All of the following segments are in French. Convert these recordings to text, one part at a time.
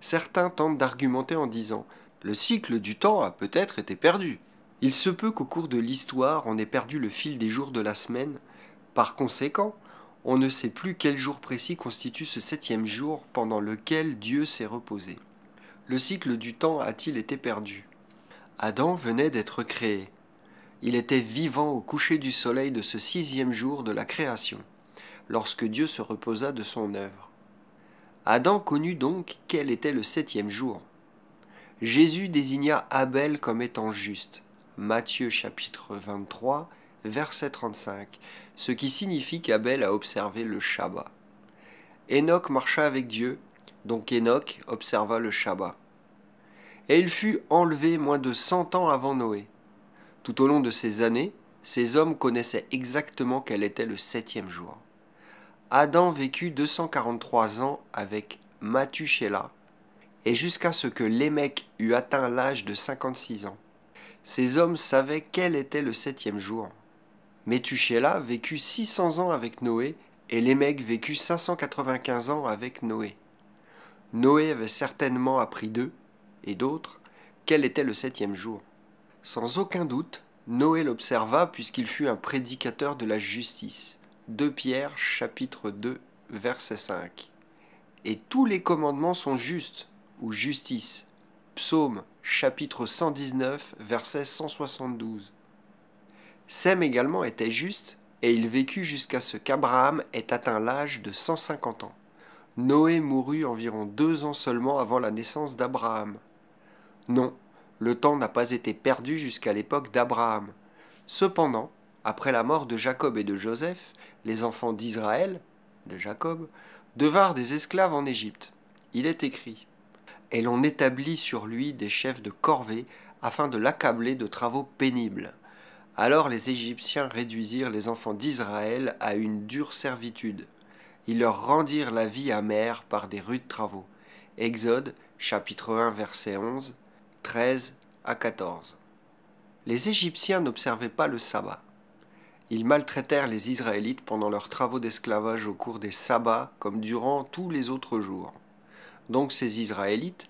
certains tentent d'argumenter en disant le cycle du temps a peut-être été perdu. Il se peut qu'au cours de l'histoire on ait perdu le fil des jours de la semaine. Par conséquent, on ne sait plus quel jour précis constitue ce septième jour pendant lequel Dieu s'est reposé. Le cycle du temps a-t-il été perdu Adam venait d'être créé. Il était vivant au coucher du soleil de ce sixième jour de la création, lorsque Dieu se reposa de son œuvre. Adam connut donc quel était le septième jour. Jésus désigna Abel comme étant juste. Matthieu chapitre 23, verset 35, ce qui signifie qu'Abel a observé le Shabbat. Enoch marcha avec Dieu, donc Enoch observa le Shabbat. Et il fut enlevé moins de cent ans avant Noé. Tout au long de ces années, ces hommes connaissaient exactement quel était le septième jour. Adam vécut 243 ans avec Mathushela, et jusqu'à ce que Lémec eût atteint l'âge de 56 ans. Ces hommes savaient quel était le septième jour. Métuchéla vécut 600 ans avec Noé et Lémec vécut 595 ans avec Noé. Noé avait certainement appris d'eux et d'autres quel était le septième jour. Sans aucun doute, Noé l'observa puisqu'il fut un prédicateur de la justice. 2 Pierre chapitre 2 verset 5. Et tous les commandements sont justes ou justice. Psaume chapitre 119 verset 172. Sem également était juste et il vécut jusqu'à ce qu'Abraham ait atteint l'âge de 150 ans. Noé mourut environ deux ans seulement avant la naissance d'Abraham. Non, le temps n'a pas été perdu jusqu'à l'époque d'Abraham. Cependant, après la mort de Jacob et de Joseph, les enfants d'Israël, de Jacob, devinrent des esclaves en Égypte. Il est écrit Et l'on établit sur lui des chefs de corvée afin de l'accabler de travaux pénibles. Alors les Égyptiens réduisirent les enfants d'Israël à une dure servitude. Ils leur rendirent la vie amère par des rudes travaux. Exode chapitre 1 verset 11, 13 à 14. Les Égyptiens n'observaient pas le sabbat. Ils maltraitèrent les Israélites pendant leurs travaux d'esclavage au cours des sabbats comme durant tous les autres jours. Donc ces Israélites,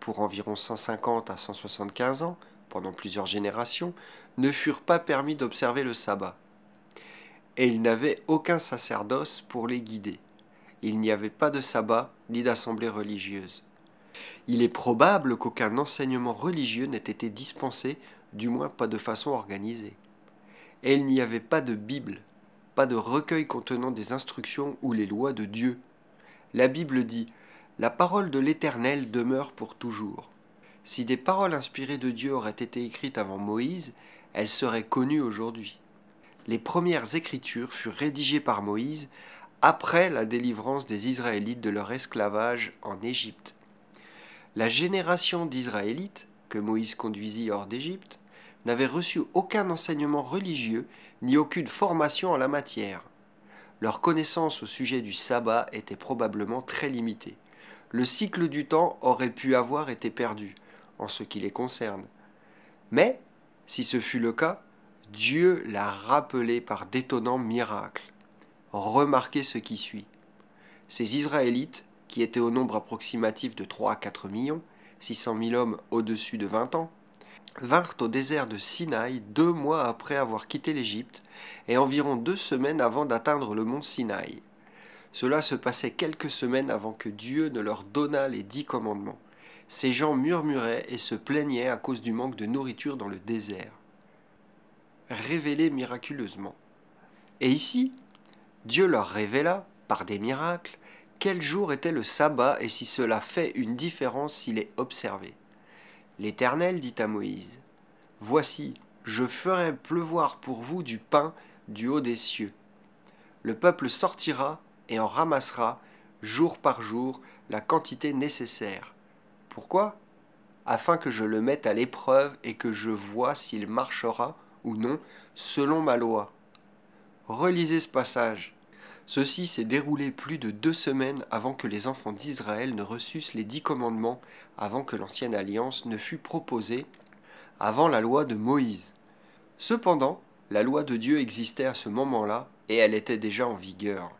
pour environ 150 à 175 ans, pendant plusieurs générations, ne furent pas permis d'observer le sabbat. Et ils n'avaient aucun sacerdoce pour les guider. Il n'y avait pas de sabbat ni d'assemblée religieuse. Il est probable qu'aucun enseignement religieux n'ait été dispensé, du moins pas de façon organisée et il n'y avait pas de Bible, pas de recueil contenant des instructions ou les lois de Dieu. La Bible dit La parole de l'Éternel demeure pour toujours. Si des paroles inspirées de Dieu auraient été écrites avant Moïse, elles seraient connues aujourd'hui. Les premières écritures furent rédigées par Moïse après la délivrance des Israélites de leur esclavage en Égypte. La génération d'Israélites, que Moïse conduisit hors d'Égypte, n'avaient reçu aucun enseignement religieux ni aucune formation en la matière. Leur connaissance au sujet du sabbat était probablement très limitée. Le cycle du temps aurait pu avoir été perdu, en ce qui les concerne. Mais, si ce fut le cas, Dieu l'a rappelé par d'étonnants miracles. Remarquez ce qui suit. Ces Israélites, qui étaient au nombre approximatif de 3 à 4 millions, 600 000 hommes au-dessus de 20 ans, vinrent au désert de Sinaï deux mois après avoir quitté l'Égypte et environ deux semaines avant d'atteindre le mont Sinaï. Cela se passait quelques semaines avant que Dieu ne leur donnât les dix commandements. Ces gens murmuraient et se plaignaient à cause du manque de nourriture dans le désert. Révélés miraculeusement. Et ici, Dieu leur révéla, par des miracles, quel jour était le sabbat et si cela fait une différence s'il est observé. L'Éternel dit à Moïse, Voici, je ferai pleuvoir pour vous du pain du haut des cieux. Le peuple sortira et en ramassera, jour par jour, la quantité nécessaire. Pourquoi Afin que je le mette à l'épreuve et que je vois s'il marchera ou non selon ma loi. Relisez ce passage. Ceci s'est déroulé plus de deux semaines avant que les enfants d'Israël ne reçussent les dix commandements, avant que l'ancienne alliance ne fût proposée, avant la loi de Moïse. Cependant, la loi de Dieu existait à ce moment-là et elle était déjà en vigueur.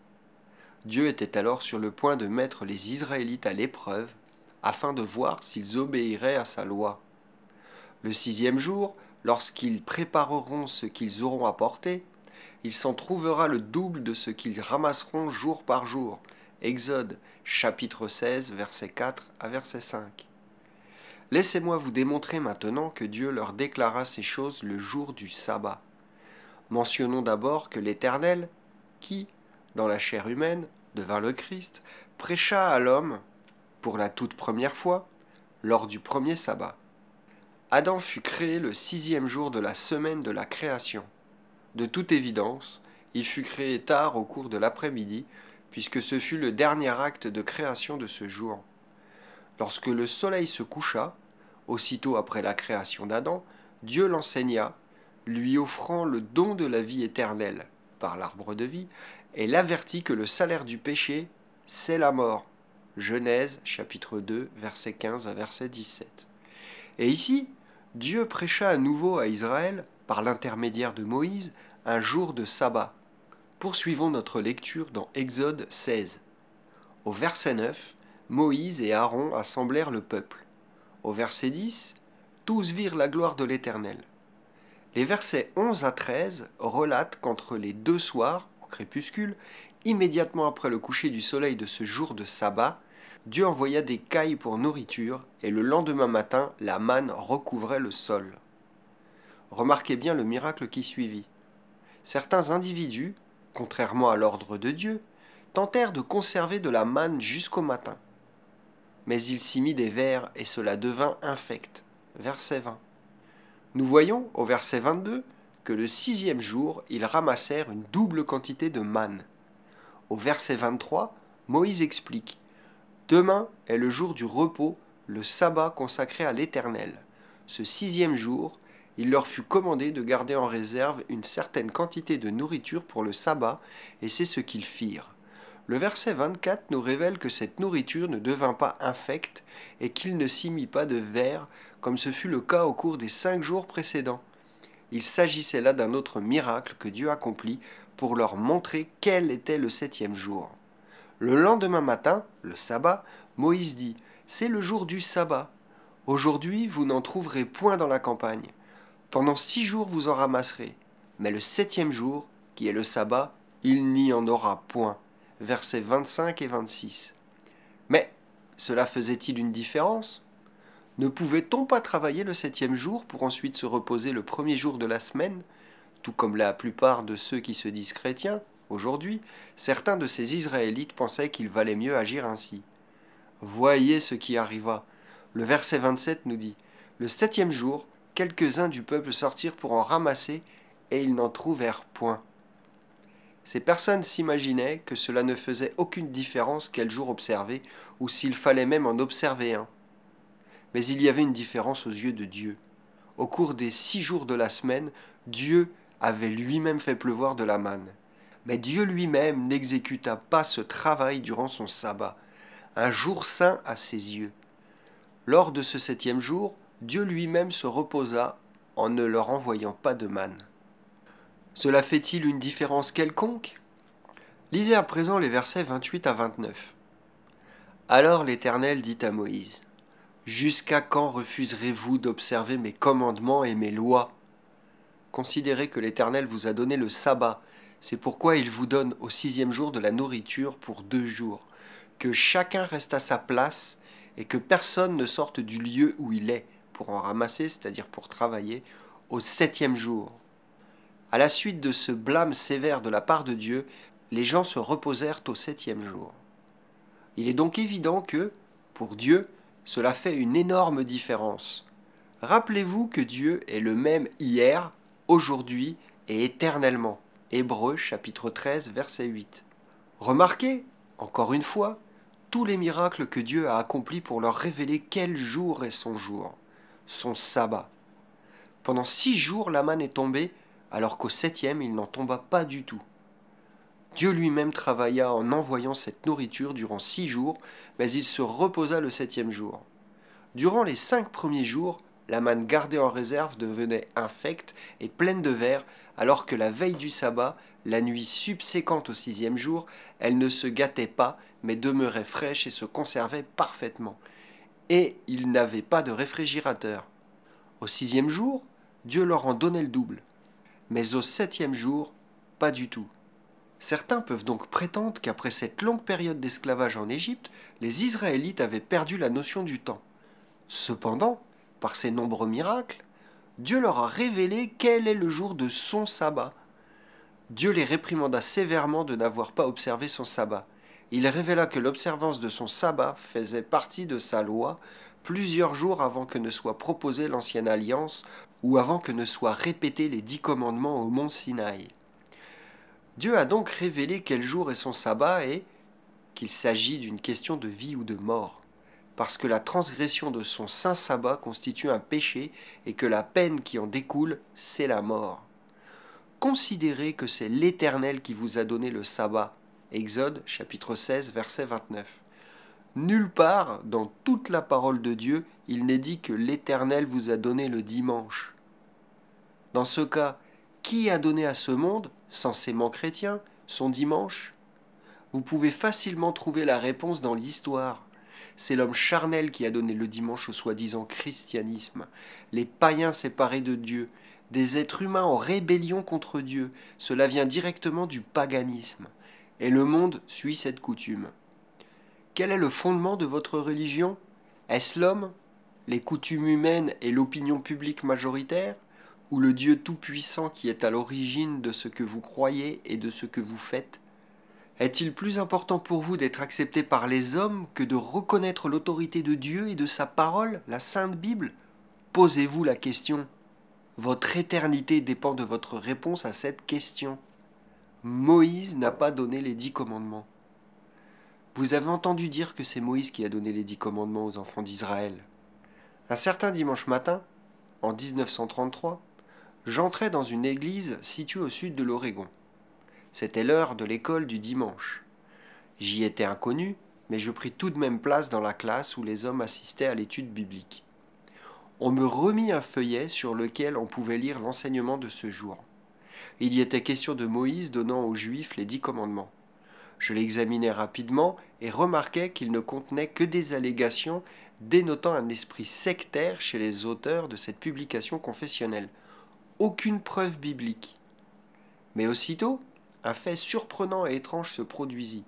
Dieu était alors sur le point de mettre les Israélites à l'épreuve afin de voir s'ils obéiraient à sa loi. Le sixième jour, lorsqu'ils prépareront ce qu'ils auront apporté, il s'en trouvera le double de ce qu'ils ramasseront jour par jour. Exode chapitre 16 verset 4 à verset 5. Laissez-moi vous démontrer maintenant que Dieu leur déclara ces choses le jour du sabbat. Mentionnons d'abord que l'Éternel, qui, dans la chair humaine, devint le Christ, prêcha à l'homme, pour la toute première fois, lors du premier sabbat. Adam fut créé le sixième jour de la semaine de la création. De toute évidence, il fut créé tard au cours de l'après-midi, puisque ce fut le dernier acte de création de ce jour. Lorsque le soleil se coucha, aussitôt après la création d'Adam, Dieu l'enseigna, lui offrant le don de la vie éternelle par l'arbre de vie, et l'avertit que le salaire du péché, c'est la mort. Genèse chapitre 2, verset 15 à verset 17. Et ici, Dieu prêcha à nouveau à Israël par l'intermédiaire de Moïse, un jour de sabbat. Poursuivons notre lecture dans Exode 16. Au verset 9, Moïse et Aaron assemblèrent le peuple. Au verset 10, tous virent la gloire de l'Éternel. Les versets 11 à 13 relatent qu'entre les deux soirs, au crépuscule, immédiatement après le coucher du soleil de ce jour de sabbat, Dieu envoya des cailles pour nourriture, et le lendemain matin, la manne recouvrait le sol. Remarquez bien le miracle qui suivit. Certains individus, contrairement à l'ordre de Dieu, tentèrent de conserver de la manne jusqu'au matin. Mais il s'y mit des vers et cela devint infect. Verset 20. Nous voyons, au verset 22, que le sixième jour, ils ramassèrent une double quantité de manne. Au verset 23, Moïse explique Demain est le jour du repos, le sabbat consacré à l'Éternel. Ce sixième jour, il leur fut commandé de garder en réserve une certaine quantité de nourriture pour le sabbat, et c'est ce qu'ils firent. Le verset 24 nous révèle que cette nourriture ne devint pas infecte et qu'il ne s'y mit pas de verre, comme ce fut le cas au cours des cinq jours précédents. Il s'agissait là d'un autre miracle que Dieu accomplit pour leur montrer quel était le septième jour. Le lendemain matin, le sabbat, Moïse dit, C'est le jour du sabbat. Aujourd'hui, vous n'en trouverez point dans la campagne. Pendant six jours vous en ramasserez, mais le septième jour, qui est le sabbat, il n'y en aura point. Versets 25 et 26. Mais cela faisait-il une différence Ne pouvait-on pas travailler le septième jour pour ensuite se reposer le premier jour de la semaine Tout comme la plupart de ceux qui se disent chrétiens, aujourd'hui, certains de ces Israélites pensaient qu'il valait mieux agir ainsi. Voyez ce qui arriva. Le verset 27 nous dit Le septième jour, quelques-uns du peuple sortirent pour en ramasser, et ils n'en trouvèrent point. Ces personnes s'imaginaient que cela ne faisait aucune différence quel jour observer, ou s'il fallait même en observer un. Mais il y avait une différence aux yeux de Dieu. Au cours des six jours de la semaine, Dieu avait lui-même fait pleuvoir de la manne. Mais Dieu lui-même n'exécuta pas ce travail durant son sabbat, un jour saint à ses yeux. Lors de ce septième jour, Dieu lui-même se reposa en ne leur envoyant pas de manne. Cela fait-il une différence quelconque Lisez à présent les versets 28 à 29. Alors l'Éternel dit à Moïse, Jusqu'à quand refuserez-vous d'observer mes commandements et mes lois Considérez que l'Éternel vous a donné le sabbat, c'est pourquoi il vous donne au sixième jour de la nourriture pour deux jours, que chacun reste à sa place et que personne ne sorte du lieu où il est, pour en ramasser, c'est-à-dire pour travailler, au septième jour. À la suite de ce blâme sévère de la part de Dieu, les gens se reposèrent au septième jour. Il est donc évident que, pour Dieu, cela fait une énorme différence. Rappelez-vous que Dieu est le même hier, aujourd'hui et éternellement. Hébreux chapitre 13 verset 8. Remarquez, encore une fois, tous les miracles que Dieu a accomplis pour leur révéler quel jour est son jour son sabbat. Pendant six jours, la manne est tombée, alors qu'au septième, il n'en tomba pas du tout. Dieu lui-même travailla en envoyant cette nourriture durant six jours, mais il se reposa le septième jour. Durant les cinq premiers jours, la manne gardée en réserve devenait infecte et pleine de vers, alors que la veille du sabbat, la nuit subséquente au sixième jour, elle ne se gâtait pas, mais demeurait fraîche et se conservait parfaitement et ils n'avaient pas de réfrigérateur. Au sixième jour, Dieu leur en donnait le double. Mais au septième jour, pas du tout. Certains peuvent donc prétendre qu'après cette longue période d'esclavage en Égypte, les Israélites avaient perdu la notion du temps. Cependant, par ces nombreux miracles, Dieu leur a révélé quel est le jour de son sabbat. Dieu les réprimanda sévèrement de n'avoir pas observé son sabbat il révéla que l'observance de son sabbat faisait partie de sa loi plusieurs jours avant que ne soit proposée l'ancienne alliance ou avant que ne soient répétés les dix commandements au mont Sinaï. Dieu a donc révélé quel jour est son sabbat et qu'il s'agit d'une question de vie ou de mort, parce que la transgression de son saint sabbat constitue un péché et que la peine qui en découle, c'est la mort. Considérez que c'est l'Éternel qui vous a donné le sabbat Exode chapitre 16 verset 29. Nulle part dans toute la parole de Dieu il n'est dit que l'Éternel vous a donné le dimanche. Dans ce cas, qui a donné à ce monde, censément chrétien, son dimanche Vous pouvez facilement trouver la réponse dans l'histoire. C'est l'homme charnel qui a donné le dimanche au soi-disant christianisme, les païens séparés de Dieu, des êtres humains en rébellion contre Dieu. Cela vient directement du paganisme et le monde suit cette coutume. Quel est le fondement de votre religion Est-ce l'homme Les coutumes humaines et l'opinion publique majoritaire Ou le Dieu Tout-Puissant qui est à l'origine de ce que vous croyez et de ce que vous faites Est-il plus important pour vous d'être accepté par les hommes que de reconnaître l'autorité de Dieu et de sa parole, la Sainte Bible Posez-vous la question. Votre éternité dépend de votre réponse à cette question. Moïse n'a pas donné les dix commandements. Vous avez entendu dire que c'est Moïse qui a donné les dix commandements aux enfants d'Israël. Un certain dimanche matin, en 1933, j'entrais dans une église située au sud de l'Oregon. C'était l'heure de l'école du dimanche. J'y étais inconnu, mais je pris tout de même place dans la classe où les hommes assistaient à l'étude biblique. On me remit un feuillet sur lequel on pouvait lire l'enseignement de ce jour il y était question de Moïse donnant aux Juifs les dix commandements. Je l'examinai rapidement et remarquai qu'il ne contenait que des allégations dénotant un esprit sectaire chez les auteurs de cette publication confessionnelle. Aucune preuve biblique. Mais aussitôt, un fait surprenant et étrange se produisit.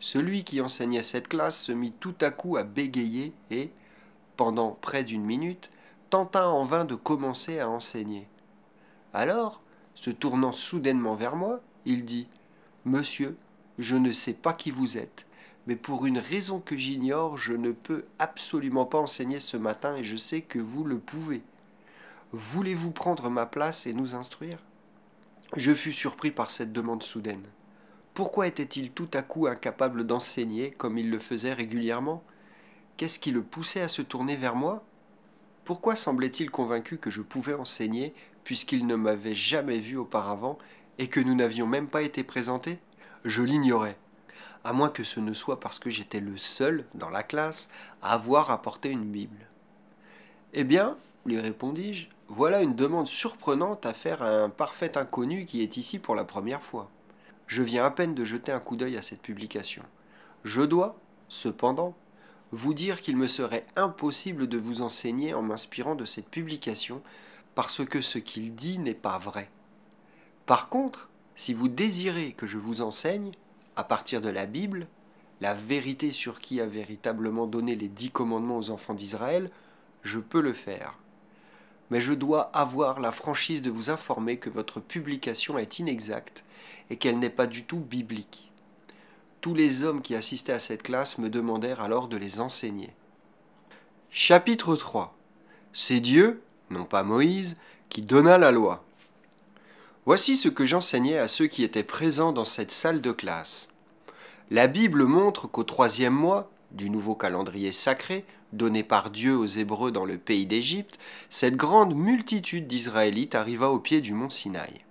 Celui qui enseignait cette classe se mit tout à coup à bégayer et, pendant près d'une minute, tenta en vain de commencer à enseigner. Alors, se tournant soudainement vers moi, il dit Monsieur, je ne sais pas qui vous êtes, mais pour une raison que j'ignore, je ne peux absolument pas enseigner ce matin et je sais que vous le pouvez. Voulez-vous prendre ma place et nous instruire Je fus surpris par cette demande soudaine. Pourquoi était-il tout à coup incapable d'enseigner comme il le faisait régulièrement Qu'est-ce qui le poussait à se tourner vers moi Pourquoi semblait-il convaincu que je pouvais enseigner puisqu'il ne m'avait jamais vu auparavant et que nous n'avions même pas été présentés Je l'ignorais. À moins que ce ne soit parce que j'étais le seul, dans la classe, à avoir apporté une Bible. Eh bien, lui répondis-je, voilà une demande surprenante à faire à un parfait inconnu qui est ici pour la première fois. Je viens à peine de jeter un coup d'œil à cette publication. Je dois, cependant, vous dire qu'il me serait impossible de vous enseigner en m'inspirant de cette publication parce que ce qu'il dit n'est pas vrai. Par contre, si vous désirez que je vous enseigne, à partir de la Bible, la vérité sur qui a véritablement donné les dix commandements aux enfants d'Israël, je peux le faire. Mais je dois avoir la franchise de vous informer que votre publication est inexacte et qu'elle n'est pas du tout biblique. Tous les hommes qui assistaient à cette classe me demandèrent alors de les enseigner. Chapitre 3 C'est Dieu, non pas Moïse, qui donna la loi. Voici ce que j'enseignais à ceux qui étaient présents dans cette salle de classe. La Bible montre qu'au troisième mois du nouveau calendrier sacré donné par Dieu aux Hébreux dans le pays d'Égypte, cette grande multitude d'Israélites arriva au pied du mont Sinaï.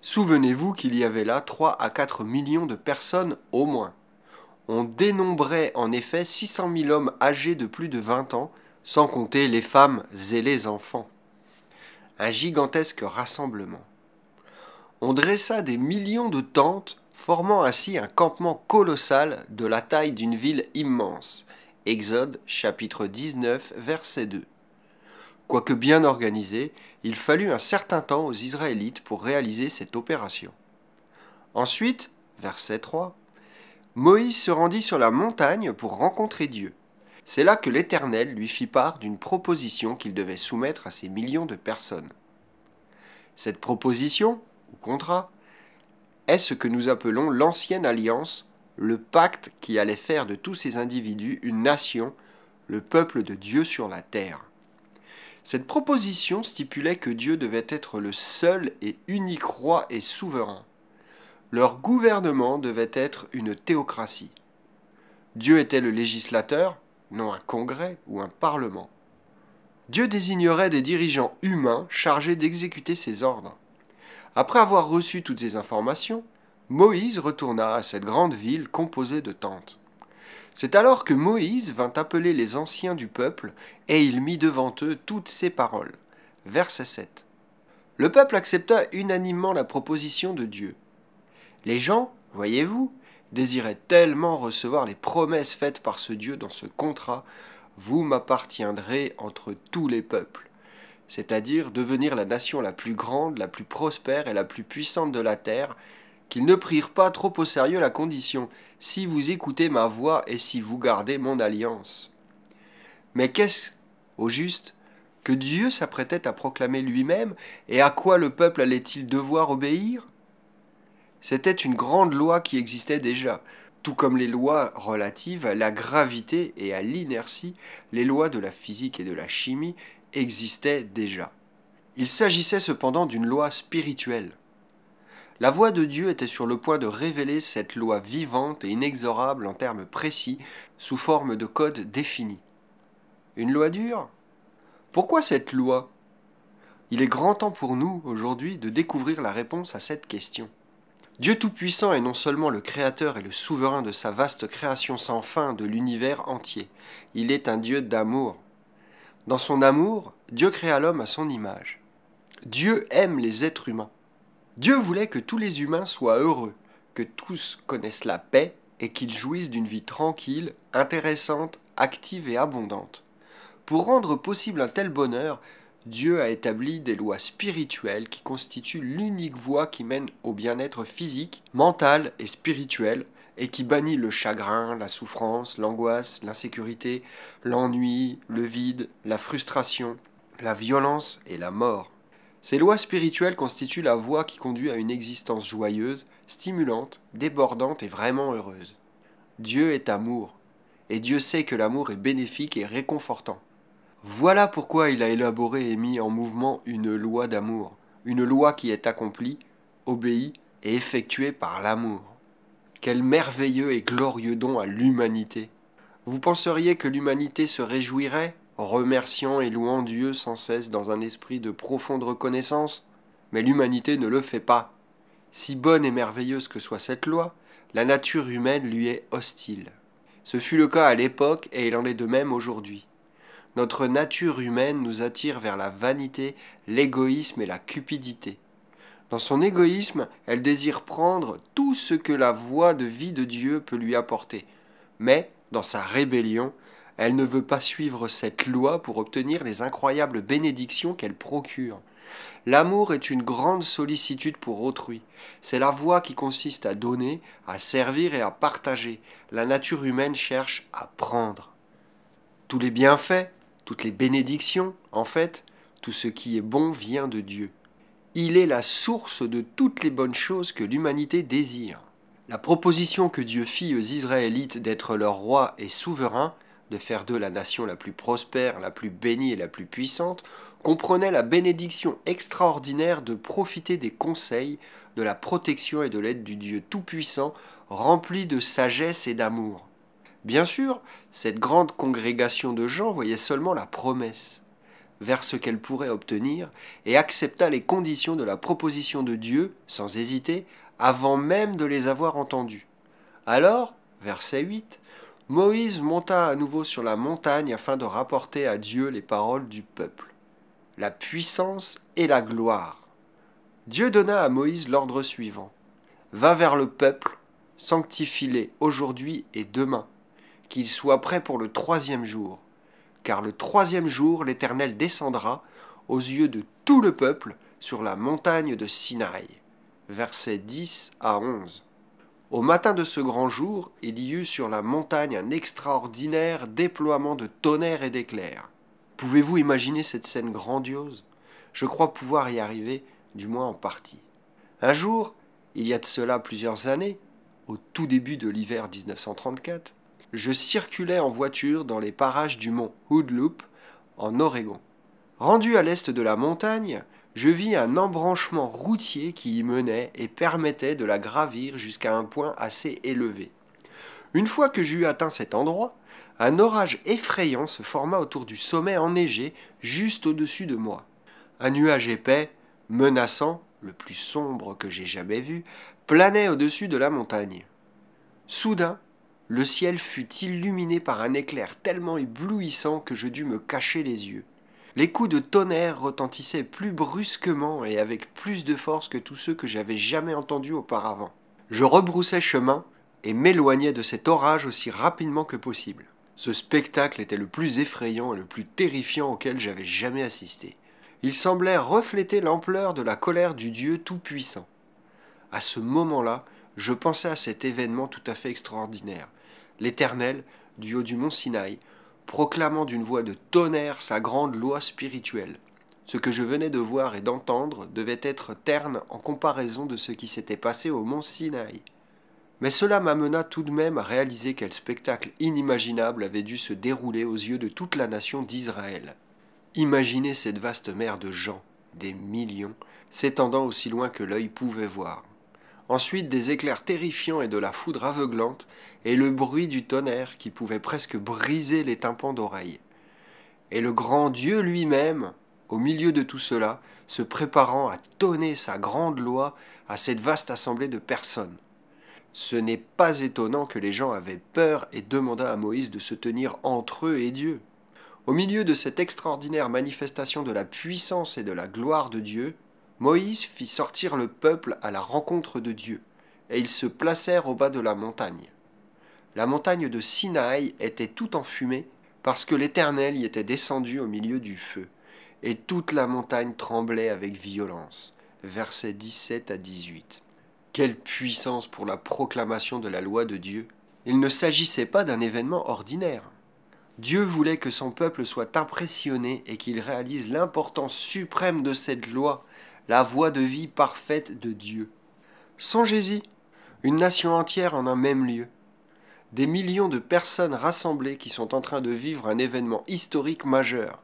Souvenez-vous qu'il y avait là 3 à 4 millions de personnes au moins. On dénombrait en effet 600 000 hommes âgés de plus de 20 ans sans compter les femmes et les enfants. Un gigantesque rassemblement. On dressa des millions de tentes, formant ainsi un campement colossal de la taille d'une ville immense. Exode chapitre 19 verset 2. Quoique bien organisé, il fallut un certain temps aux Israélites pour réaliser cette opération. Ensuite, verset 3, Moïse se rendit sur la montagne pour rencontrer Dieu. C'est là que l'Éternel lui fit part d'une proposition qu'il devait soumettre à ces millions de personnes. Cette proposition, ou contrat, est ce que nous appelons l'ancienne alliance, le pacte qui allait faire de tous ces individus une nation, le peuple de Dieu sur la terre. Cette proposition stipulait que Dieu devait être le seul et unique roi et souverain. Leur gouvernement devait être une théocratie. Dieu était le législateur, non un congrès ou un parlement. Dieu désignerait des dirigeants humains chargés d'exécuter ses ordres. Après avoir reçu toutes ces informations, Moïse retourna à cette grande ville composée de tentes. C'est alors que Moïse vint appeler les anciens du peuple, et il mit devant eux toutes ces paroles. Verset 7. Le peuple accepta unanimement la proposition de Dieu. Les gens, voyez-vous, désirait tellement recevoir les promesses faites par ce Dieu dans ce contrat, vous m'appartiendrez entre tous les peuples, c'est-à-dire devenir la nation la plus grande, la plus prospère et la plus puissante de la terre, qu'ils ne prirent pas trop au sérieux la condition, si vous écoutez ma voix et si vous gardez mon alliance. Mais qu'est-ce, au juste, que Dieu s'apprêtait à proclamer lui-même, et à quoi le peuple allait-il devoir obéir c'était une grande loi qui existait déjà, tout comme les lois relatives à la gravité et à l'inertie, les lois de la physique et de la chimie existaient déjà. Il s'agissait cependant d'une loi spirituelle. La voix de Dieu était sur le point de révéler cette loi vivante et inexorable en termes précis, sous forme de code défini. Une loi dure Pourquoi cette loi Il est grand temps pour nous, aujourd'hui, de découvrir la réponse à cette question. Dieu Tout-Puissant est non seulement le Créateur et le souverain de sa vaste création sans fin de l'univers entier, il est un Dieu d'amour. Dans son amour, Dieu créa l'homme à son image. Dieu aime les êtres humains. Dieu voulait que tous les humains soient heureux, que tous connaissent la paix et qu'ils jouissent d'une vie tranquille, intéressante, active et abondante. Pour rendre possible un tel bonheur, Dieu a établi des lois spirituelles qui constituent l'unique voie qui mène au bien-être physique, mental et spirituel, et qui bannit le chagrin, la souffrance, l'angoisse, l'insécurité, l'ennui, le vide, la frustration, la violence et la mort. Ces lois spirituelles constituent la voie qui conduit à une existence joyeuse, stimulante, débordante et vraiment heureuse. Dieu est amour, et Dieu sait que l'amour est bénéfique et réconfortant. Voilà pourquoi il a élaboré et mis en mouvement une loi d'amour, une loi qui est accomplie, obéie et effectuée par l'amour. Quel merveilleux et glorieux don à l'humanité. Vous penseriez que l'humanité se réjouirait, remerciant et louant Dieu sans cesse dans un esprit de profonde reconnaissance Mais l'humanité ne le fait pas. Si bonne et merveilleuse que soit cette loi, la nature humaine lui est hostile. Ce fut le cas à l'époque et il en est de même aujourd'hui. Notre nature humaine nous attire vers la vanité, l'égoïsme et la cupidité. Dans son égoïsme, elle désire prendre tout ce que la voie de vie de Dieu peut lui apporter. Mais, dans sa rébellion, elle ne veut pas suivre cette loi pour obtenir les incroyables bénédictions qu'elle procure. L'amour est une grande sollicitude pour autrui. C'est la voie qui consiste à donner, à servir et à partager. La nature humaine cherche à prendre. Tous les bienfaits, toutes les bénédictions, en fait, tout ce qui est bon vient de Dieu. Il est la source de toutes les bonnes choses que l'humanité désire. La proposition que Dieu fit aux Israélites d'être leur roi et souverain, de faire d'eux la nation la plus prospère, la plus bénie et la plus puissante, comprenait la bénédiction extraordinaire de profiter des conseils, de la protection et de l'aide du Dieu Tout-Puissant, rempli de sagesse et d'amour. Bien sûr, cette grande congrégation de gens voyait seulement la promesse vers ce qu'elle pourrait obtenir et accepta les conditions de la proposition de Dieu sans hésiter avant même de les avoir entendues. Alors, verset 8, Moïse monta à nouveau sur la montagne afin de rapporter à Dieu les paroles du peuple, la puissance et la gloire. Dieu donna à Moïse l'ordre suivant. Va vers le peuple, sanctifie-les aujourd'hui et demain, qu'il soit prêt pour le troisième jour. Car le troisième jour, l'Éternel descendra aux yeux de tout le peuple sur la montagne de Sinaï. Versets 10 à 11. Au matin de ce grand jour, il y eut sur la montagne un extraordinaire déploiement de tonnerre et d'éclairs. Pouvez-vous imaginer cette scène grandiose Je crois pouvoir y arriver, du moins en partie. Un jour, il y a de cela plusieurs années, au tout début de l'hiver 1934, je circulais en voiture dans les parages du mont Hoodloop, en Oregon. Rendu à l'est de la montagne, je vis un embranchement routier qui y menait et permettait de la gravir jusqu'à un point assez élevé. Une fois que j'eus atteint cet endroit, un orage effrayant se forma autour du sommet enneigé juste au-dessus de moi. Un nuage épais, menaçant, le plus sombre que j'ai jamais vu, planait au-dessus de la montagne. Soudain, le ciel fut illuminé par un éclair tellement éblouissant que je dus me cacher les yeux. Les coups de tonnerre retentissaient plus brusquement et avec plus de force que tous ceux que j'avais jamais entendus auparavant. Je rebroussai chemin et m'éloignais de cet orage aussi rapidement que possible. Ce spectacle était le plus effrayant et le plus terrifiant auquel j'avais jamais assisté. Il semblait refléter l'ampleur de la colère du Dieu Tout-Puissant. À ce moment-là, je pensais à cet événement tout à fait extraordinaire, l'Éternel, du haut du mont Sinaï, proclamant d'une voix de tonnerre sa grande loi spirituelle. Ce que je venais de voir et d'entendre devait être terne en comparaison de ce qui s'était passé au mont Sinaï. Mais cela m'amena tout de même à réaliser quel spectacle inimaginable avait dû se dérouler aux yeux de toute la nation d'Israël. Imaginez cette vaste mer de gens, des millions, s'étendant aussi loin que l'œil pouvait voir ensuite des éclairs terrifiants et de la foudre aveuglante, et le bruit du tonnerre qui pouvait presque briser les tympans d'oreilles. Et le grand Dieu lui-même, au milieu de tout cela, se préparant à tonner sa grande loi à cette vaste assemblée de personnes. Ce n'est pas étonnant que les gens avaient peur et demandaient à Moïse de se tenir entre eux et Dieu. Au milieu de cette extraordinaire manifestation de la puissance et de la gloire de Dieu, Moïse fit sortir le peuple à la rencontre de Dieu, et ils se placèrent au bas de la montagne. La montagne de Sinaï était tout en fumée, parce que l'Éternel y était descendu au milieu du feu, et toute la montagne tremblait avec violence. Versets 17 à 18. Quelle puissance pour la proclamation de la loi de Dieu Il ne s'agissait pas d'un événement ordinaire. Dieu voulait que son peuple soit impressionné et qu'il réalise l'importance suprême de cette loi la voix de vie parfaite de Dieu. Songez-y, une nation entière en un même lieu. Des millions de personnes rassemblées qui sont en train de vivre un événement historique majeur.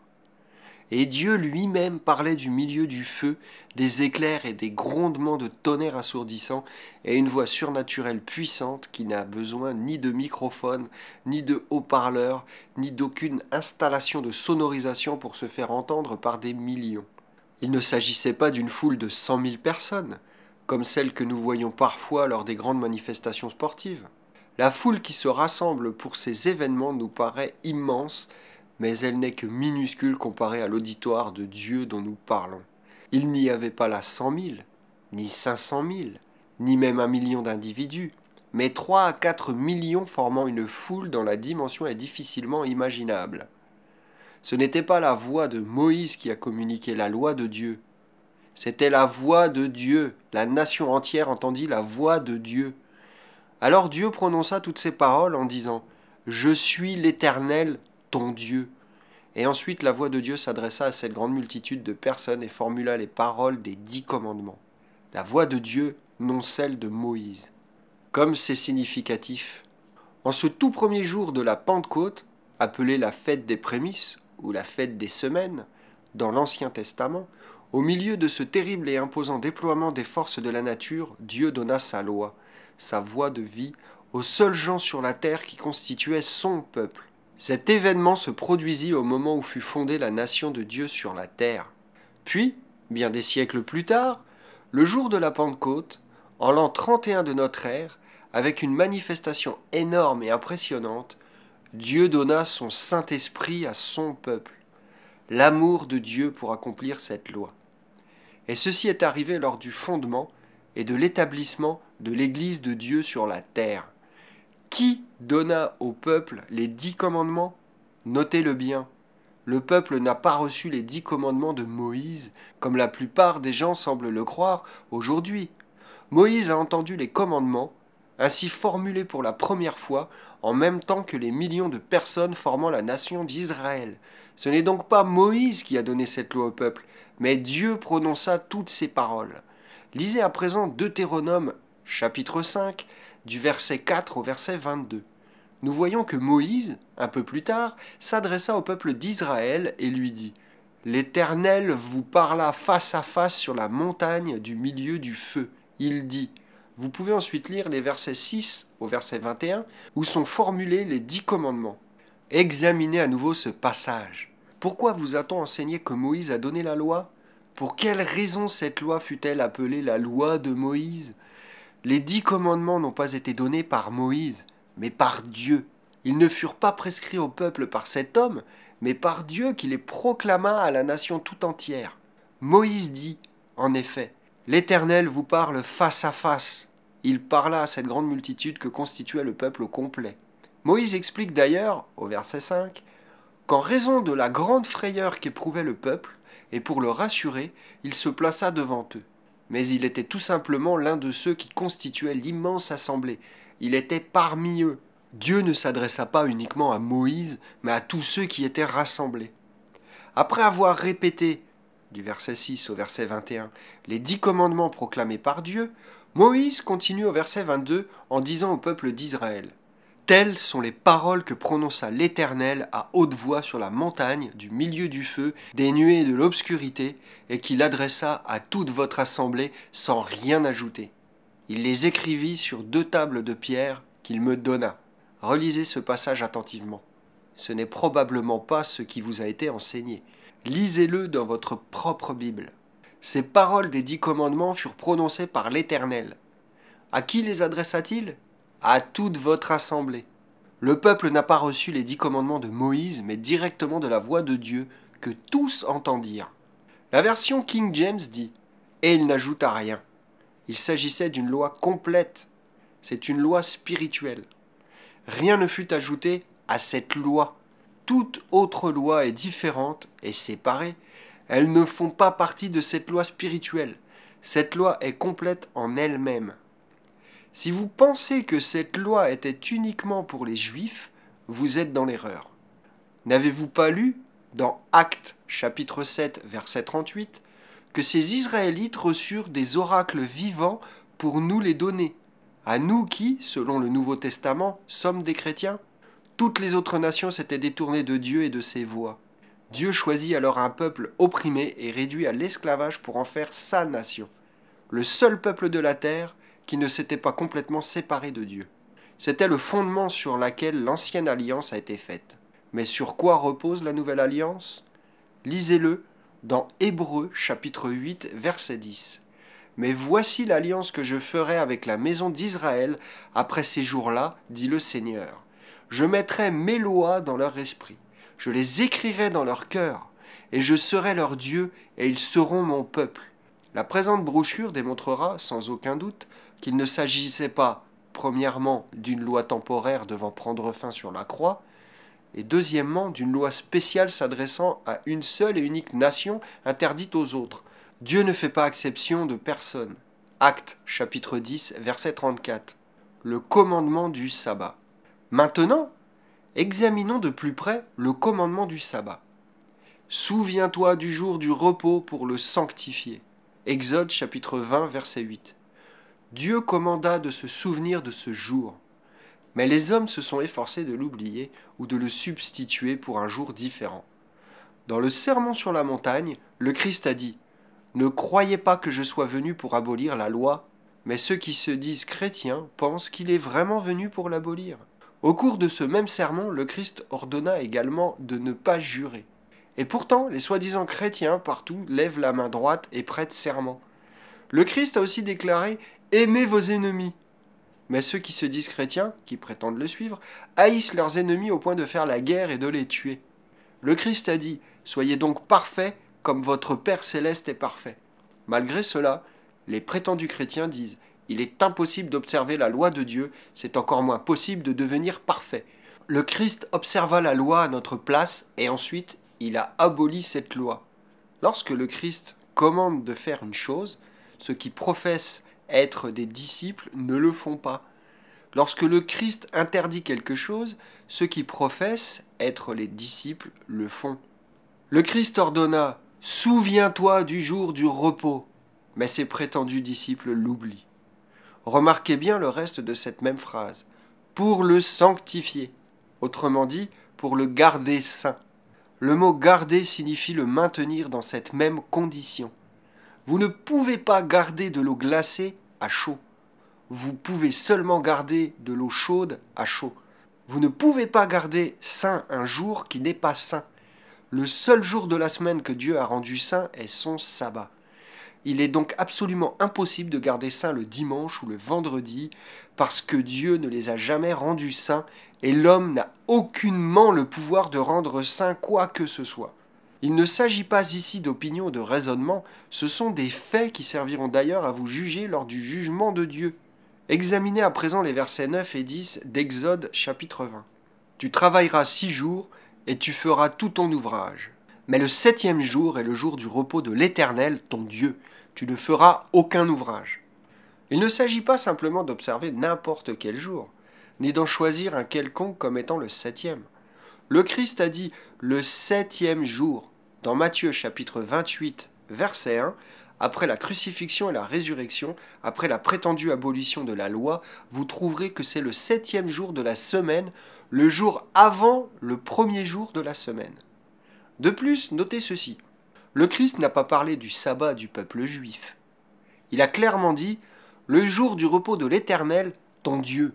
Et Dieu lui-même parlait du milieu du feu, des éclairs et des grondements de tonnerre assourdissants, et une voix surnaturelle puissante qui n'a besoin ni de microphone, ni de haut-parleur, ni d'aucune installation de sonorisation pour se faire entendre par des millions. Il ne s'agissait pas d'une foule de 100 000 personnes, comme celle que nous voyons parfois lors des grandes manifestations sportives. La foule qui se rassemble pour ces événements nous paraît immense, mais elle n'est que minuscule comparée à l'auditoire de Dieu dont nous parlons. Il n'y avait pas là cent mille, ni 500 000, ni même un million d'individus, mais 3 à 4 millions formant une foule dont la dimension est difficilement imaginable. Ce n'était pas la voix de Moïse qui a communiqué la loi de Dieu. C'était la voix de Dieu. La nation entière entendit la voix de Dieu. Alors Dieu prononça toutes ces paroles en disant Je suis l'Éternel, ton Dieu. Et ensuite la voix de Dieu s'adressa à cette grande multitude de personnes et formula les paroles des dix commandements. La voix de Dieu, non celle de Moïse. Comme c'est significatif. En ce tout premier jour de la Pentecôte, appelée la fête des prémices, ou la fête des semaines, dans l'Ancien Testament, au milieu de ce terrible et imposant déploiement des forces de la nature, Dieu donna sa loi, sa voie de vie, aux seuls gens sur la terre qui constituaient son peuple. Cet événement se produisit au moment où fut fondée la nation de Dieu sur la terre. Puis, bien des siècles plus tard, le jour de la Pentecôte, en l'an 31 de notre ère, avec une manifestation énorme et impressionnante, Dieu donna son Saint-Esprit à son peuple, l'amour de Dieu pour accomplir cette loi. Et ceci est arrivé lors du fondement et de l'établissement de l'Église de Dieu sur la terre. Qui donna au peuple les dix commandements Notez-le bien, le peuple n'a pas reçu les dix commandements de Moïse, comme la plupart des gens semblent le croire aujourd'hui. Moïse a entendu les commandements ainsi formulé pour la première fois en même temps que les millions de personnes formant la nation d'Israël. Ce n'est donc pas Moïse qui a donné cette loi au peuple, mais Dieu prononça toutes ces paroles. Lisez à présent Deutéronome chapitre 5 du verset 4 au verset 22. Nous voyons que Moïse, un peu plus tard, s'adressa au peuple d'Israël et lui dit L'Éternel vous parla face à face sur la montagne du milieu du feu. Il dit vous pouvez ensuite lire les versets 6 au verset 21 où sont formulés les dix commandements. Examinez à nouveau ce passage. Pourquoi vous a-t-on enseigné que Moïse a donné la loi Pour quelle raison cette loi fut-elle appelée la loi de Moïse Les dix commandements n'ont pas été donnés par Moïse, mais par Dieu. Ils ne furent pas prescrits au peuple par cet homme, mais par Dieu qui les proclama à la nation tout entière. Moïse dit, en effet, L'Éternel vous parle face à face. Il parla à cette grande multitude que constituait le peuple au complet. Moïse explique d'ailleurs, au verset 5, qu'en raison de la grande frayeur qu'éprouvait le peuple, et pour le rassurer, il se plaça devant eux. Mais il était tout simplement l'un de ceux qui constituaient l'immense assemblée. Il était parmi eux. Dieu ne s'adressa pas uniquement à Moïse, mais à tous ceux qui étaient rassemblés. Après avoir répété du verset 6 au verset 21, les dix commandements proclamés par Dieu, Moïse continue au verset 22 en disant au peuple d'Israël Telles sont les paroles que prononça l'Éternel à haute voix sur la montagne, du milieu du feu, des nuées de l'obscurité, et qu'il adressa à toute votre assemblée sans rien ajouter. Il les écrivit sur deux tables de pierre qu'il me donna. Relisez ce passage attentivement. Ce n'est probablement pas ce qui vous a été enseigné. Lisez-le dans votre propre Bible. Ces paroles des dix commandements furent prononcées par l'Éternel. À qui les adressa-t-il À toute votre assemblée. Le peuple n'a pas reçu les dix commandements de Moïse, mais directement de la voix de Dieu, que tous entendirent. La version King James dit Et il n'ajouta rien. Il s'agissait d'une loi complète. C'est une loi spirituelle. Rien ne fut ajouté à cette loi toute autre loi est différente et séparée. Elles ne font pas partie de cette loi spirituelle. Cette loi est complète en elle-même. Si vous pensez que cette loi était uniquement pour les juifs, vous êtes dans l'erreur. N'avez-vous pas lu, dans Actes chapitre 7 verset 38, que ces Israélites reçurent des oracles vivants pour nous les donner, à nous qui, selon le Nouveau Testament, sommes des chrétiens toutes les autres nations s'étaient détournées de Dieu et de ses voies. Dieu choisit alors un peuple opprimé et réduit à l'esclavage pour en faire sa nation, le seul peuple de la terre qui ne s'était pas complètement séparé de Dieu. C'était le fondement sur lequel l'ancienne alliance a été faite. Mais sur quoi repose la nouvelle alliance Lisez-le dans Hébreu chapitre 8 verset 10. Mais voici l'alliance que je ferai avec la maison d'Israël après ces jours-là, dit le Seigneur. Je mettrai mes lois dans leur esprit, je les écrirai dans leur cœur, et je serai leur Dieu, et ils seront mon peuple. La présente brochure démontrera, sans aucun doute, qu'il ne s'agissait pas, premièrement, d'une loi temporaire devant prendre fin sur la croix, et deuxièmement, d'une loi spéciale s'adressant à une seule et unique nation, interdite aux autres. Dieu ne fait pas exception de personne. Acte chapitre 10, verset 34. Le commandement du sabbat. Maintenant, examinons de plus près le commandement du sabbat. Souviens-toi du jour du repos pour le sanctifier. Exode chapitre 20 verset 8. Dieu commanda de se souvenir de ce jour. Mais les hommes se sont efforcés de l'oublier ou de le substituer pour un jour différent. Dans le Sermon sur la montagne, le Christ a dit Ne croyez pas que je sois venu pour abolir la loi, mais ceux qui se disent chrétiens pensent qu'il est vraiment venu pour l'abolir. Au cours de ce même serment, le Christ ordonna également de ne pas jurer. Et pourtant, les soi-disant chrétiens partout lèvent la main droite et prêtent serment. Le Christ a aussi déclaré Aimez vos ennemis. Mais ceux qui se disent chrétiens, qui prétendent le suivre, haïssent leurs ennemis au point de faire la guerre et de les tuer. Le Christ a dit Soyez donc parfaits comme votre Père céleste est parfait. Malgré cela, les prétendus chrétiens disent il est impossible d'observer la loi de Dieu, c'est encore moins possible de devenir parfait. Le Christ observa la loi à notre place et ensuite il a aboli cette loi. Lorsque le Christ commande de faire une chose, ceux qui professent être des disciples ne le font pas. Lorsque le Christ interdit quelque chose, ceux qui professent être les disciples le font. Le Christ ordonna ⁇ Souviens-toi du jour du repos ⁇ mais ses prétendus disciples l'oublient. Remarquez bien le reste de cette même phrase. Pour le sanctifier, autrement dit, pour le garder saint. Le mot garder signifie le maintenir dans cette même condition. Vous ne pouvez pas garder de l'eau glacée à chaud. Vous pouvez seulement garder de l'eau chaude à chaud. Vous ne pouvez pas garder saint un jour qui n'est pas saint. Le seul jour de la semaine que Dieu a rendu saint est son sabbat. Il est donc absolument impossible de garder saint le dimanche ou le vendredi, parce que Dieu ne les a jamais rendus saints, et l'homme n'a aucunement le pouvoir de rendre saint quoi que ce soit. Il ne s'agit pas ici d'opinion, de raisonnement, ce sont des faits qui serviront d'ailleurs à vous juger lors du jugement de Dieu. Examinez à présent les versets 9 et 10 d'Exode chapitre 20. Tu travailleras six jours, et tu feras tout ton ouvrage. Mais le septième jour est le jour du repos de l'Éternel, ton Dieu tu ne feras aucun ouvrage. Il ne s'agit pas simplement d'observer n'importe quel jour, ni d'en choisir un quelconque comme étant le septième. Le Christ a dit le septième jour dans Matthieu chapitre 28 verset 1, après la crucifixion et la résurrection, après la prétendue abolition de la loi, vous trouverez que c'est le septième jour de la semaine, le jour avant le premier jour de la semaine. De plus, notez ceci, le Christ n'a pas parlé du sabbat du peuple juif. Il a clairement dit le jour du repos de l'Éternel, ton Dieu.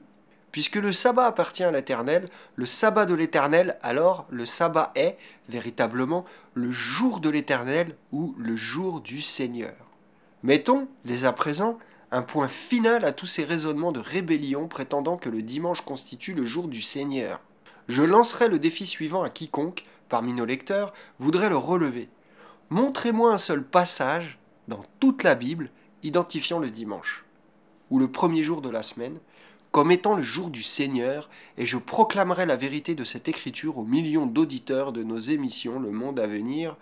Puisque le sabbat appartient à l'Éternel, le sabbat de l'Éternel, alors le sabbat est véritablement le jour de l'Éternel ou le jour du Seigneur. Mettons, dès à présent, un point final à tous ces raisonnements de rébellion prétendant que le dimanche constitue le jour du Seigneur. Je lancerai le défi suivant à quiconque, parmi nos lecteurs, voudrait le relever. Montrez-moi un seul passage dans toute la Bible identifiant le dimanche ou le premier jour de la semaine comme étant le jour du Seigneur, et je proclamerai la vérité de cette écriture aux millions d'auditeurs de nos émissions Le Monde à venir,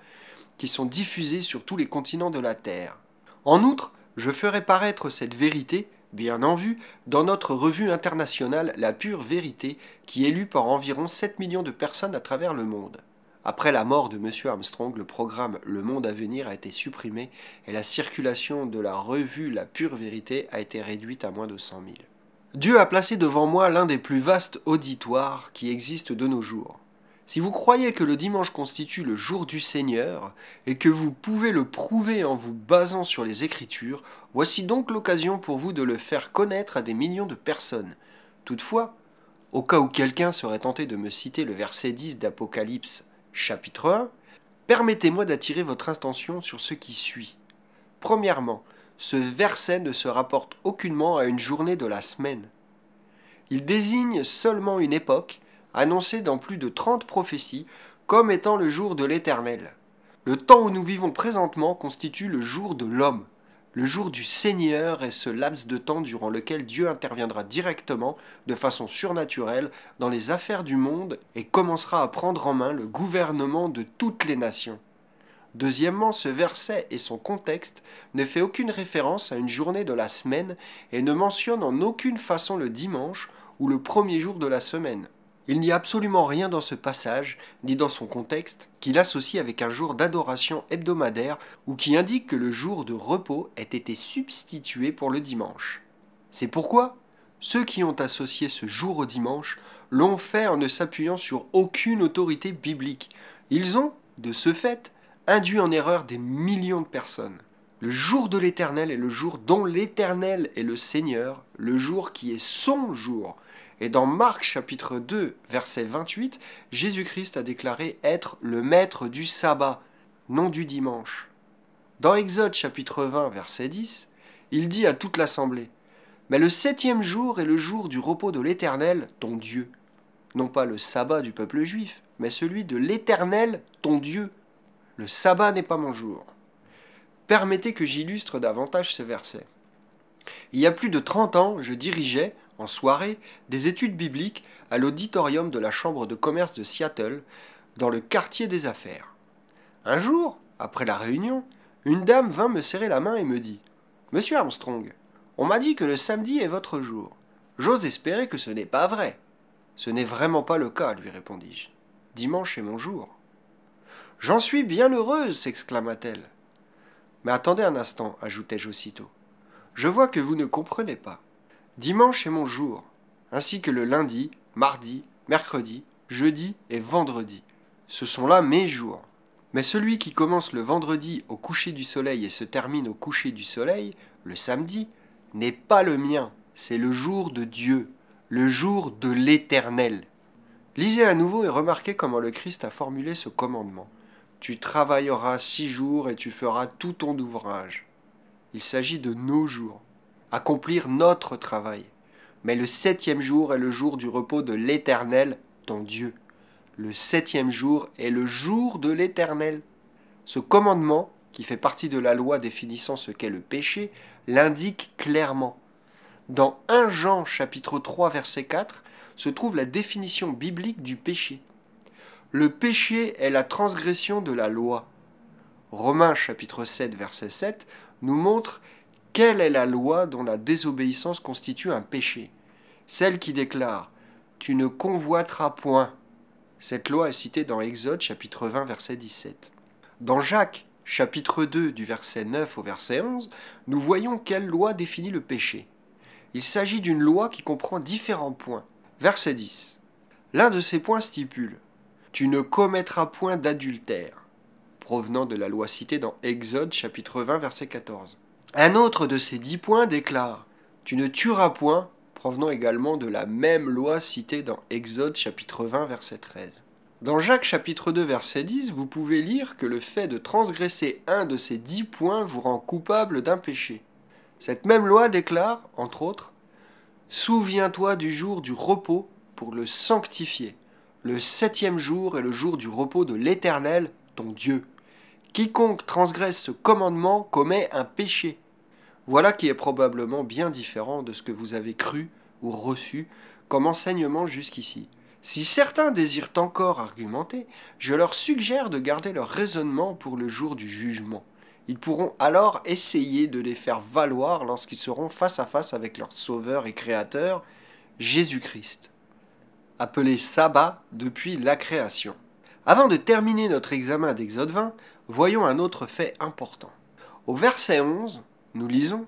qui sont diffusées sur tous les continents de la Terre. En outre, je ferai paraître cette vérité, bien en vue, dans notre revue internationale La Pure Vérité, qui est lue par environ 7 millions de personnes à travers le monde. Après la mort de M. Armstrong, le programme Le Monde à venir a été supprimé et la circulation de la revue La Pure Vérité a été réduite à moins de 100 000. Dieu a placé devant moi l'un des plus vastes auditoires qui existent de nos jours. Si vous croyez que le dimanche constitue le jour du Seigneur, et que vous pouvez le prouver en vous basant sur les Écritures, voici donc l'occasion pour vous de le faire connaître à des millions de personnes. Toutefois, au cas où quelqu'un serait tenté de me citer le verset 10 d'Apocalypse chapitre 1, permettez-moi d'attirer votre attention sur ce qui suit. Premièrement, ce verset ne se rapporte aucunement à une journée de la semaine. Il désigne seulement une époque, annoncée dans plus de 30 prophéties, comme étant le jour de l'Éternel. Le temps où nous vivons présentement constitue le jour de l'homme le jour du Seigneur est ce laps de temps durant lequel Dieu interviendra directement, de façon surnaturelle, dans les affaires du monde et commencera à prendre en main le gouvernement de toutes les nations. Deuxièmement, ce verset et son contexte ne fait aucune référence à une journée de la semaine et ne mentionne en aucune façon le dimanche ou le premier jour de la semaine. Il n'y a absolument rien dans ce passage, ni dans son contexte, qu'il associe avec un jour d'adoration hebdomadaire ou qui indique que le jour de repos ait été substitué pour le dimanche. C'est pourquoi ceux qui ont associé ce jour au dimanche l'ont fait en ne s'appuyant sur aucune autorité biblique. Ils ont, de ce fait, induit en erreur des millions de personnes. Le jour de l'Éternel est le jour dont l'Éternel est le Seigneur, le jour qui est son jour, et dans Marc chapitre 2, verset 28, Jésus-Christ a déclaré être le maître du sabbat, non du dimanche. Dans Exode chapitre 20, verset 10, il dit à toute l'assemblée, Mais le septième jour est le jour du repos de l'Éternel, ton Dieu. Non pas le sabbat du peuple juif, mais celui de l'Éternel, ton Dieu. Le sabbat n'est pas mon jour. Permettez que j'illustre davantage ce verset. Il y a plus de trente ans, je dirigeais, en soirée, des études bibliques à l'auditorium de la Chambre de commerce de Seattle, dans le quartier des affaires. Un jour, après la réunion, une dame vint me serrer la main et me dit Monsieur Armstrong, on m'a dit que le samedi est votre jour. J'ose espérer que ce n'est pas vrai. Ce n'est vraiment pas le cas, lui répondis-je. Dimanche est mon jour. J'en suis bien heureuse, s'exclama-t-elle. Mais attendez un instant, ajoutai-je aussitôt. Je vois que vous ne comprenez pas. Dimanche est mon jour, ainsi que le lundi, mardi, mercredi, jeudi et vendredi. Ce sont là mes jours. Mais celui qui commence le vendredi au coucher du soleil et se termine au coucher du soleil, le samedi, n'est pas le mien, c'est le jour de Dieu, le jour de l'Éternel. Lisez à nouveau et remarquez comment le Christ a formulé ce commandement. Tu travailleras six jours et tu feras tout ton ouvrage. Il s'agit de nos jours accomplir notre travail. Mais le septième jour est le jour du repos de l'Éternel, ton Dieu. Le septième jour est le jour de l'Éternel. Ce commandement, qui fait partie de la loi définissant ce qu'est le péché, l'indique clairement. Dans 1 Jean chapitre 3 verset 4 se trouve la définition biblique du péché. Le péché est la transgression de la loi. Romains chapitre 7 verset 7 nous montre quelle est la loi dont la désobéissance constitue un péché Celle qui déclare Tu ne convoiteras point. Cette loi est citée dans Exode chapitre 20 verset 17. Dans Jacques chapitre 2 du verset 9 au verset 11, nous voyons quelle loi définit le péché. Il s'agit d'une loi qui comprend différents points. Verset 10. L'un de ces points stipule Tu ne commettras point d'adultère, provenant de la loi citée dans Exode chapitre 20 verset 14. Un autre de ces dix points déclare Tu ne tueras point, provenant également de la même loi citée dans Exode chapitre 20 verset 13. Dans Jacques chapitre 2 verset 10, vous pouvez lire que le fait de transgresser un de ces dix points vous rend coupable d'un péché. Cette même loi déclare, entre autres, Souviens-toi du jour du repos pour le sanctifier. Le septième jour est le jour du repos de l'Éternel, ton Dieu. Quiconque transgresse ce commandement commet un péché. Voilà qui est probablement bien différent de ce que vous avez cru ou reçu comme enseignement jusqu'ici. Si certains désirent encore argumenter, je leur suggère de garder leur raisonnement pour le jour du jugement. Ils pourront alors essayer de les faire valoir lorsqu'ils seront face à face avec leur Sauveur et Créateur, Jésus-Christ, appelé sabbat depuis la création. Avant de terminer notre examen d'Exode 20, voyons un autre fait important. Au verset 11, nous lisons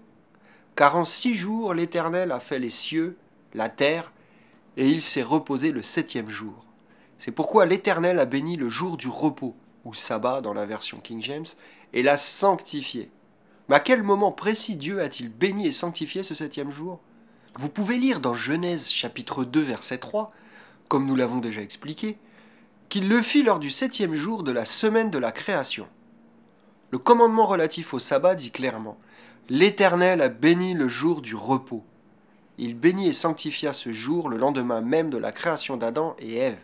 Car en six jours l'Éternel a fait les cieux, la terre, et il s'est reposé le septième jour. C'est pourquoi l'Éternel a béni le jour du repos, ou sabbat dans la version King James, et l'a sanctifié. Mais à quel moment précis Dieu a-t-il béni et sanctifié ce septième jour Vous pouvez lire dans Genèse chapitre 2 verset 3, comme nous l'avons déjà expliqué, qu'il le fit lors du septième jour de la semaine de la création. Le commandement relatif au sabbat dit clairement L'Éternel a béni le jour du repos. Il bénit et sanctifia ce jour le lendemain même de la création d'Adam et Ève.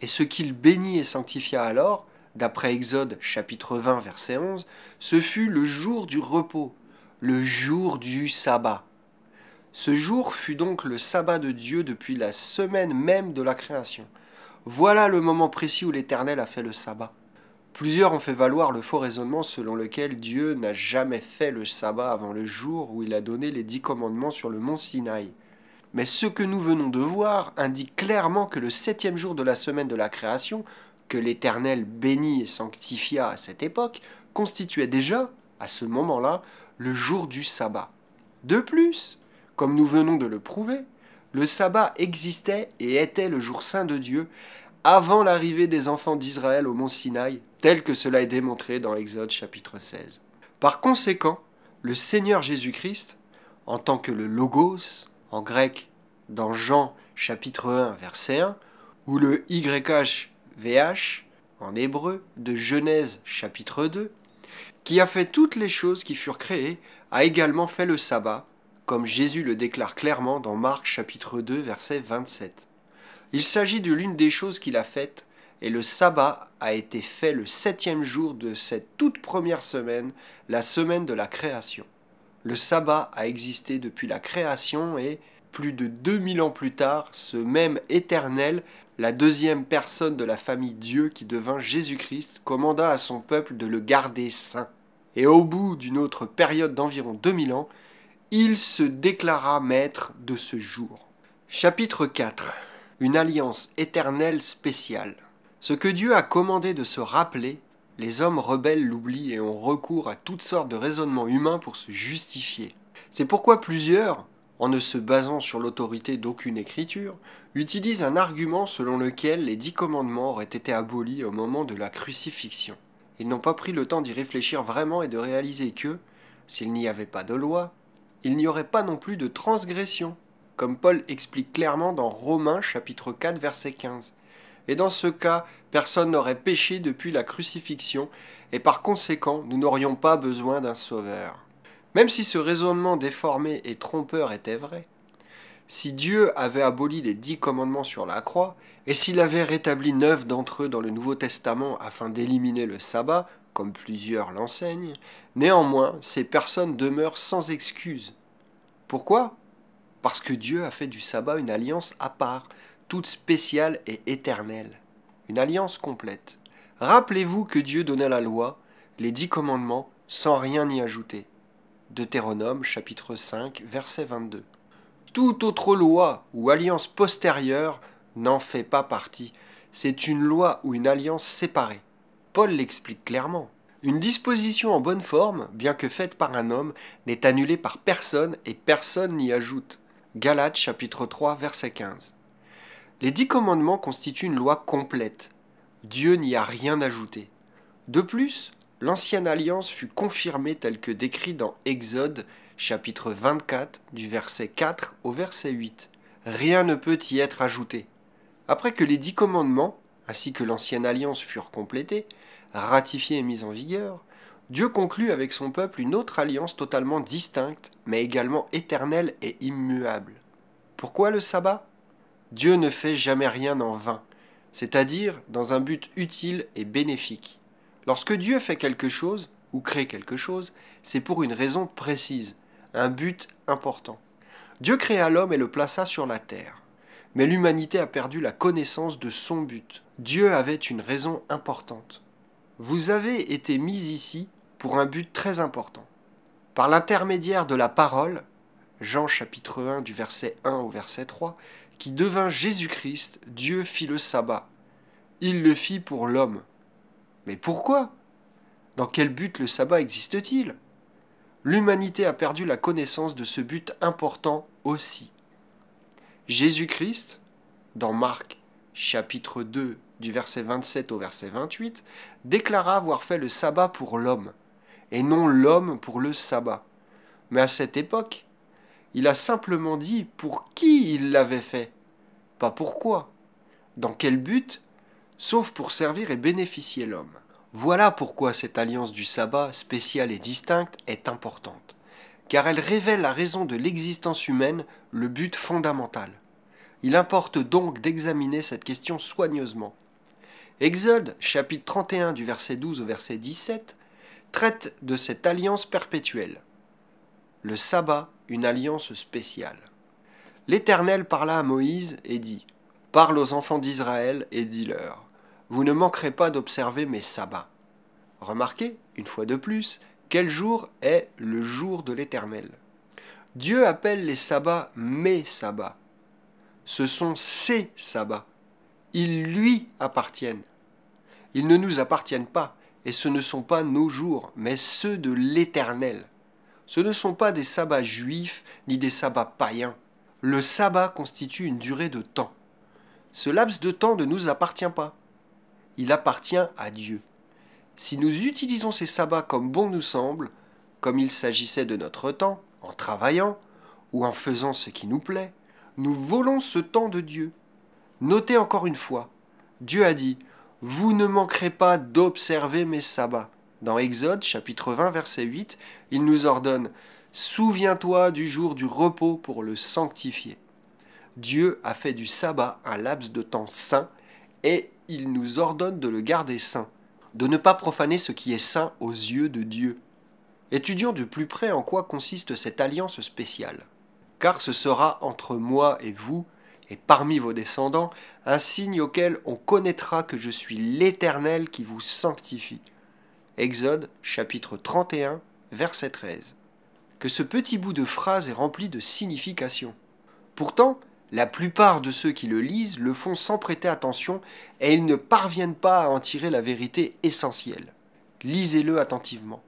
Et ce qu'il bénit et sanctifia alors, d'après Exode chapitre 20 verset 11, ce fut le jour du repos, le jour du sabbat. Ce jour fut donc le sabbat de Dieu depuis la semaine même de la création. Voilà le moment précis où l'Éternel a fait le sabbat. Plusieurs ont fait valoir le faux raisonnement selon lequel Dieu n'a jamais fait le sabbat avant le jour où il a donné les dix commandements sur le mont Sinaï. Mais ce que nous venons de voir indique clairement que le septième jour de la semaine de la création, que l'Éternel bénit et sanctifia à cette époque, constituait déjà, à ce moment-là, le jour du sabbat. De plus, comme nous venons de le prouver, le sabbat existait et était le jour saint de Dieu avant l'arrivée des enfants d'Israël au mont Sinaï, tel que cela est démontré dans l'Exode chapitre 16. Par conséquent, le Seigneur Jésus-Christ, en tant que le Logos, en grec dans Jean chapitre 1 verset 1, ou le YHVH en hébreu de Genèse chapitre 2, qui a fait toutes les choses qui furent créées, a également fait le sabbat comme Jésus le déclare clairement dans Marc chapitre 2 verset 27. Il s'agit de l'une des choses qu'il a faites, et le sabbat a été fait le septième jour de cette toute première semaine, la semaine de la création. Le sabbat a existé depuis la création et, plus de 2000 ans plus tard, ce même éternel, la deuxième personne de la famille Dieu qui devint Jésus-Christ, commanda à son peuple de le garder saint. Et au bout d'une autre période d'environ 2000 ans, il se déclara maître de ce jour. Chapitre 4 Une alliance éternelle spéciale. Ce que Dieu a commandé de se rappeler, les hommes rebelles l'oublient et ont recours à toutes sortes de raisonnements humains pour se justifier. C'est pourquoi plusieurs, en ne se basant sur l'autorité d'aucune écriture, utilisent un argument selon lequel les dix commandements auraient été abolis au moment de la crucifixion. Ils n'ont pas pris le temps d'y réfléchir vraiment et de réaliser que, s'il n'y avait pas de loi, il n'y aurait pas non plus de transgression, comme Paul explique clairement dans Romains chapitre 4 verset 15. Et dans ce cas, personne n'aurait péché depuis la crucifixion, et par conséquent, nous n'aurions pas besoin d'un sauveur. Même si ce raisonnement déformé et trompeur était vrai, si Dieu avait aboli les dix commandements sur la croix, et s'il avait rétabli neuf d'entre eux dans le Nouveau Testament afin d'éliminer le sabbat, comme plusieurs l'enseignent, néanmoins ces personnes demeurent sans excuse, pourquoi Parce que Dieu a fait du sabbat une alliance à part, toute spéciale et éternelle. Une alliance complète. Rappelez-vous que Dieu donna la loi, les dix commandements, sans rien y ajouter. Deutéronome chapitre 5 verset 22. Toute autre loi ou alliance postérieure n'en fait pas partie. C'est une loi ou une alliance séparée. Paul l'explique clairement. Une disposition en bonne forme, bien que faite par un homme, n'est annulée par personne et personne n'y ajoute. Galates chapitre 3 verset 15. Les dix commandements constituent une loi complète. Dieu n'y a rien ajouté. De plus, l'ancienne alliance fut confirmée telle que décrit dans Exode chapitre 24 du verset 4 au verset 8. Rien ne peut y être ajouté. Après que les dix commandements, ainsi que l'ancienne alliance, furent complétés, Ratifié et mise en vigueur, Dieu conclut avec son peuple une autre alliance totalement distincte, mais également éternelle et immuable. Pourquoi le sabbat Dieu ne fait jamais rien en vain, c'est-à-dire dans un but utile et bénéfique. Lorsque Dieu fait quelque chose, ou crée quelque chose, c'est pour une raison précise, un but important. Dieu créa l'homme et le plaça sur la terre. Mais l'humanité a perdu la connaissance de son but. Dieu avait une raison importante. Vous avez été mis ici pour un but très important. Par l'intermédiaire de la parole, Jean chapitre 1 du verset 1 au verset 3, qui devint Jésus-Christ, Dieu fit le sabbat. Il le fit pour l'homme. Mais pourquoi Dans quel but le sabbat existe-t-il L'humanité a perdu la connaissance de ce but important aussi. Jésus-Christ, dans Marc chapitre 2 du verset 27 au verset 28, déclara avoir fait le sabbat pour l'homme, et non l'homme pour le sabbat. Mais à cette époque, il a simplement dit pour qui il l'avait fait, pas pourquoi, dans quel but, sauf pour servir et bénéficier l'homme. Voilà pourquoi cette alliance du sabbat, spéciale et distincte, est importante, car elle révèle la raison de l'existence humaine, le but fondamental. Il importe donc d'examiner cette question soigneusement, Exode, chapitre 31 du verset 12 au verset 17, traite de cette alliance perpétuelle. Le sabbat, une alliance spéciale. L'Éternel parla à Moïse et dit, Parle aux enfants d'Israël et dis-leur, Vous ne manquerez pas d'observer mes sabbats. Remarquez, une fois de plus, quel jour est le jour de l'Éternel. Dieu appelle les sabbats mes sabbats. Ce sont ses sabbats ils lui appartiennent. Ils ne nous appartiennent pas, et ce ne sont pas nos jours, mais ceux de l'Éternel. Ce ne sont pas des sabbats juifs ni des sabbats païens. Le sabbat constitue une durée de temps. Ce laps de temps ne nous appartient pas. Il appartient à Dieu. Si nous utilisons ces sabbats comme bon nous semble, comme il s'agissait de notre temps, en travaillant ou en faisant ce qui nous plaît, nous volons ce temps de Dieu. Notez encore une fois, Dieu a dit, Vous ne manquerez pas d'observer mes sabbats. Dans Exode chapitre 20 verset 8, il nous ordonne, Souviens-toi du jour du repos pour le sanctifier. Dieu a fait du sabbat un laps de temps saint et il nous ordonne de le garder saint, de ne pas profaner ce qui est saint aux yeux de Dieu. Étudions de plus près en quoi consiste cette alliance spéciale. Car ce sera entre moi et vous et parmi vos descendants, un signe auquel on connaîtra que je suis l'Éternel qui vous sanctifie. Exode chapitre 31, verset 13. Que ce petit bout de phrase est rempli de signification. Pourtant, la plupart de ceux qui le lisent le font sans prêter attention et ils ne parviennent pas à en tirer la vérité essentielle. Lisez-le attentivement.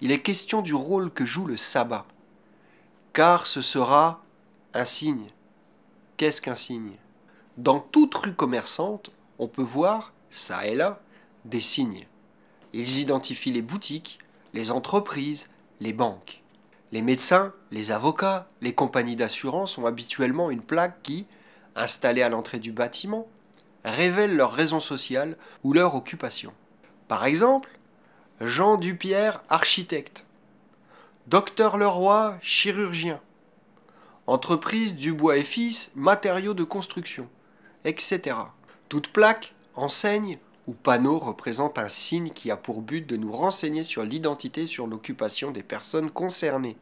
Il est question du rôle que joue le sabbat. Car ce sera un signe. Qu'est-ce qu'un signe Dans toute rue commerçante, on peut voir, ça et là, des signes. Ils identifient les boutiques, les entreprises, les banques. Les médecins, les avocats, les compagnies d'assurance ont habituellement une plaque qui, installée à l'entrée du bâtiment, révèle leur raison sociale ou leur occupation. Par exemple, Jean Dupierre, architecte. Docteur Leroy, chirurgien entreprise Dubois et Fils, matériaux de construction, etc. Toute plaque, enseigne ou panneau représente un signe qui a pour but de nous renseigner sur l'identité et sur l'occupation des personnes concernées.